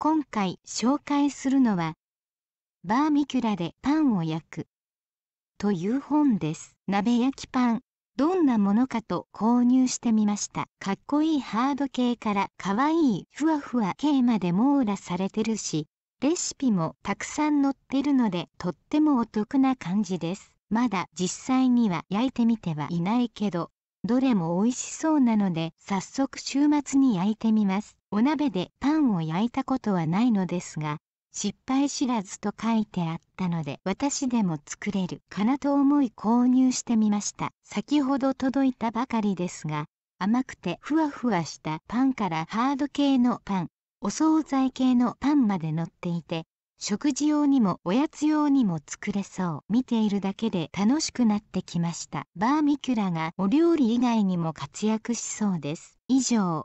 今回紹介するのは「バーミキュラでパンを焼く」という本です。鍋焼きパンどんなものかと購入してみました。かっこいいハード系からかわいいふわふわ系まで網羅されてるし、レシピもたくさん載ってるのでとってもお得な感じです。まだ実際には焼いてみてはいないけど、どれも美味しそうなので早速週末に焼いてみます。お鍋でパンを焼いたことはないのですが、失敗知らずと書いてあったので私でも作れるかなと思い購入してみました先ほど届いたばかりですが甘くてふわふわしたパンからハード系のパンお惣菜系のパンまで乗っていて食事用にもおやつ用にも作れそう見ているだけで楽しくなってきましたバーミキュラがお料理以外にも活躍しそうです以上